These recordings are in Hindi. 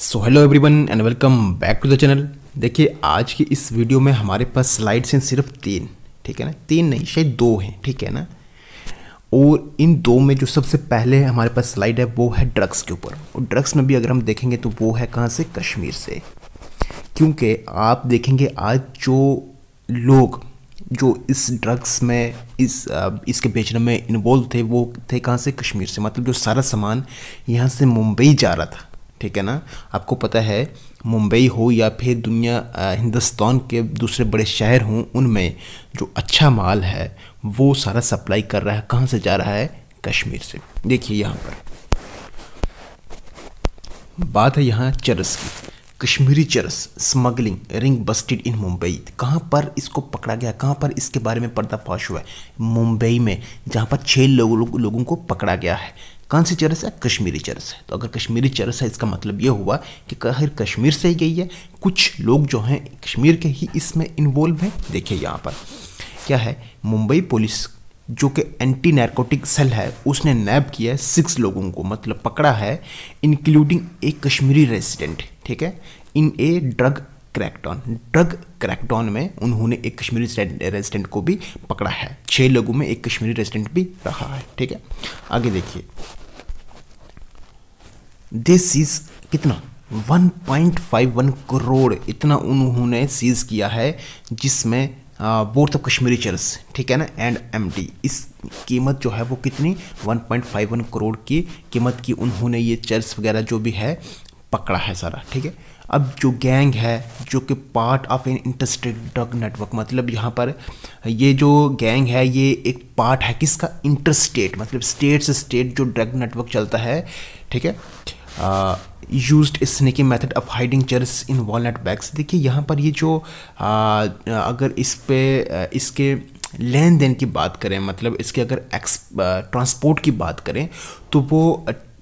so hello everyone and welcome back to the channel देखिए आज की इस वीडियो में हमारे पास स्लाइड्स हैं सिर्फ तीन ठीक है ना तीन नहीं शायद दो हैं ठीक है ना और इन दो में जो सबसे पहले हमारे पास स्लाइड है वो है ड्रग्स के ऊपर और ड्रग्स में भी अगर हम देखेंगे तो वो है कहाँ से कश्मीर से क्योंकि आप देखेंगे आज जो लोग जो इस ड्रग्स में इस इसके बेचने में इन्वॉल्व थे वो थे कहाँ से कश्मीर से मतलब जो सारा सामान यहाँ से मुंबई जा रहा था ठीक है ना आपको पता है मुंबई हो या फिर दुनिया हिंदुस्तान के दूसरे बड़े शहर हों उनमें जो अच्छा माल है वो सारा सप्लाई कर रहा है कहाँ से जा रहा है कश्मीर से देखिए यहाँ पर बात है यहाँ चरस की Kashmiri charas smuggling ring busted in Mumbai कहाँ पर इसको पकड़ा गया कहाँ पर इसके बारे में पर्दाफाश हुआ है मुंबई में जहाँ पर छः लोग, लोगों को पकड़ा गया है कौन सी चरस है कश्मीरी चरस है तो अगर कश्मीरी चरस है इसका मतलब ये हुआ कि कहर कश्मीर से ही गई है कुछ लोग जो हैं कश्मीर के ही इसमें इन्वॉल्व हैं देखिए यहाँ पर क्या है मुंबई पुलिस जो कि एंटी नारकोटिक सेल है उसने नैब किया है सिक्स लोगों को मतलब पकड़ा है इंक्लूडिंग ए कश्मीरी रेसिडेंट ठीक है in a drug crackdown drug crackdown में उन्होंने एक कश्मीरी रेजिडेंट को भी पकड़ा है छह लोगों में एक कश्मीरी रेजिडेंट भी रहा है ठीक है आगे देखिए दिस इज कितना 1.51 करोड़ इतना उन्होंने सीज किया है जिसमें बोर्ड ऑफ कश्मीरी चर्स ठीक है ना एंड एम इस कीमत जो है वो कितनी 1.51 करोड़ की कीमत की उन्होंने ये चर्स वगैरह जो भी है पकड़ा है सारा ठीक है अब जो गैंग है जो कि part of an interstate drug network मतलब यहाँ पर ये जो गैंग है ये एक पार्ट है किसका इंटरस्टेट मतलब स्टेट से स्टेट जो ड्रग नेटवर्क चलता है ठीक है use sneaking method of hiding charas in wallet bags देखिए यहाँ पर ये जो आ, अगर इस पे इसके लेन देन की बात करें मतलब इसके अगर एक्स ट्रांसपोर्ट की बात करें तो वो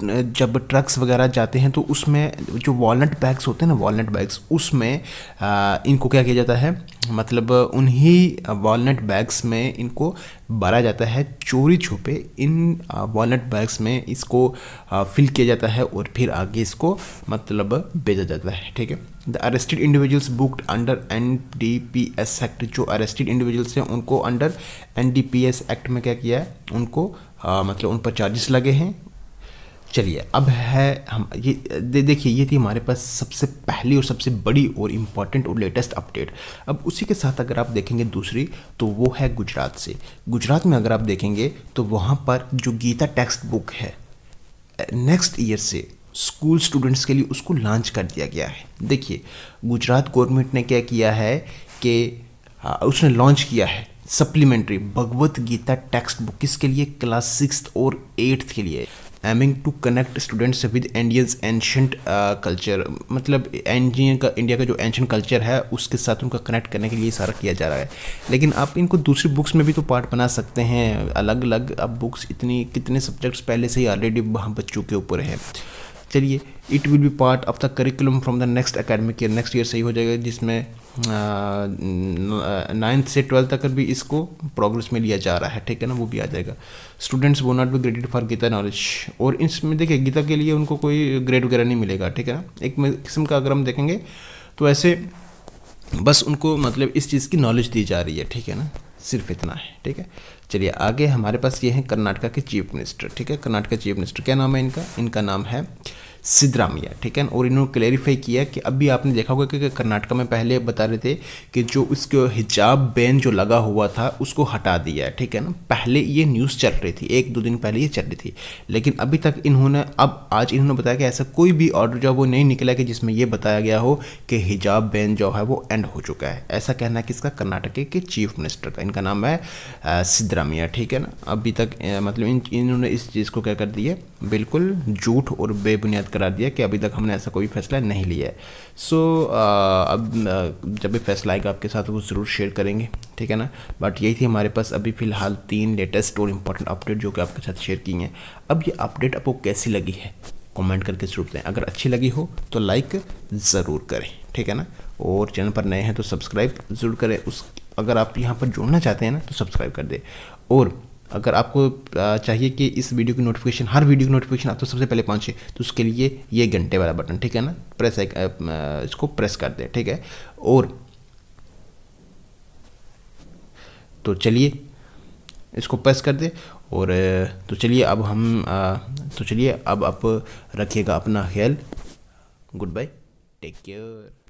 जब ट्रक्स वगैरह जाते हैं तो उसमें जो वॉलनट बैग्स होते हैं ना वॉलनट बैग्स उसमें इनको क्या किया जाता है मतलब उन्हीं वॉलनट बैग्स में इनको भरा जाता है चोरी छुपे इन वॉलनट बैग्स में इसको फिल किया जाता है और फिर आगे इसको मतलब भेजा जाता है ठीक है the arrested individuals booked under N D P S act जो अरेस्टेड इंडिविजुअल्स हैं उनको under N D P S act में क्या किया है उनको आ, मतलब उन पर चार्जेस लगे हैं चलिए अब है हम ये दे, देखिए ये थी हमारे पास सबसे पहली और सबसे बड़ी और इम्पॉर्टेंट और लेटेस्ट अपडेट अब उसी के साथ अगर आप देखेंगे दूसरी तो वो है गुजरात से गुजरात में अगर आप देखेंगे तो वहाँ पर जो गीता टेक्स्ट बुक है नेक्स्ट ईयर से स्कूल स्टूडेंट्स के लिए उसको लॉन्च कर दिया गया है देखिए गुजरात गवर्नमेंट ने क्या किया है कि उसने लॉन्च किया है supplementary Bhagavad Gita text book किसके लिए क्लास सिक्स और एट्थ के लिए aiming to connect students with India's ancient culture मतलब इंडिया का इंडिया का जो एंशंट कल्चर है उसके साथ उनका कनेक्ट करने के लिए सारा किया जा रहा है लेकिन आप इनको दूसरी बुक्स में भी तो पार्ट बना सकते हैं अलग अलग अब बुक्स इतनी कितने सब्जेक्ट्स पहले से ही ऑलरेडी वहाँ बच्चों के ऊपर हैं चलिए it will be part of the curriculum from the next academic year next year सही हो जाएगा जिसमें नाइन्थ से ट्वेल्थ तक भी इसको प्रोग्रेस में लिया जा रहा है ठीक है ना वो भी आ जाएगा students will not be graded for Gita knowledge और इसमें देखिए गीता के लिए उनको कोई ग्रेड वगैरह नहीं मिलेगा ठीक है ना एक किस्म का अगर हम देखेंगे तो ऐसे बस उनको मतलब इस चीज़ की नॉलेज दी जा रही है ठीक है ना सिर्फ इतना है ठीक है चलिए आगे हमारे पास ये हैं कर्नाटका के चीफ मिनिस्टर ठीक है कर्नाटका चीफ मिनिस्टर क्या नाम है इनका इनका नाम है सिद्धरामैया ठीक है और इन्होंने क्लेरिफाई किया कि अभी आपने देखा होगा कि कर्नाटका में पहले बता रहे थे कि जो उसके हिजाब बैन जो लगा हुआ था उसको हटा दिया ठीक है ना पहले ये न्यूज़ चल रही थी एक दो दिन पहले ये चल रही थी लेकिन अभी तक इन्होंने अब आज इन्होंने बताया कि ऐसा कोई भी ऑर्डर जो है वो नहीं निकला कि जिसमें यह बताया गया हो कि हिजाब बैन जो है वो एंड हो चुका है ऐसा कहना है किसका कर्नाटक के चीफ मिनिस्टर का इनका नाम है सिद्धरामैया ठीक है ना अभी तक मतलब इन इन्होंने इस चीज़ को क्या कर दिया बिल्कुल झूठ और बेबुनियाद करा दिया कि अभी तक हमने ऐसा कोई फैसला नहीं लिया है सो so, अब जब भी फैसला आएगा आपके साथ वो ज़रूर शेयर करेंगे ठीक है ना बट यही थी हमारे पास अभी फ़िलहाल तीन लेटेस्ट और इम्पोर्टेंट अपडेट जो कि आपके साथ शेयर की हैं अब ये अपडेट आपको कैसी लगी है कमेंट करके ज़रूर दें अगर अच्छी लगी हो तो लाइक ज़रूर करें ठीक है ना और चैनल पर नए हैं तो सब्सक्राइब ज़रूर करें उस अगर आप यहाँ पर जुड़ना चाहते हैं ना तो सब्सक्राइब कर दें और अगर आपको चाहिए कि इस वीडियो की नोटिफिकेशन हर वीडियो की नोटिफिकेशन आप तो सबसे पहले पहुंचे तो उसके लिए ये घंटे वाला बटन ठीक है ना प्रेस एक, इसको प्रेस कर दें ठीक है और तो चलिए इसको प्रेस कर दे और तो चलिए अब हम तो चलिए अब आप रखिएगा अपना ख्याल गुड बाय टेक केयर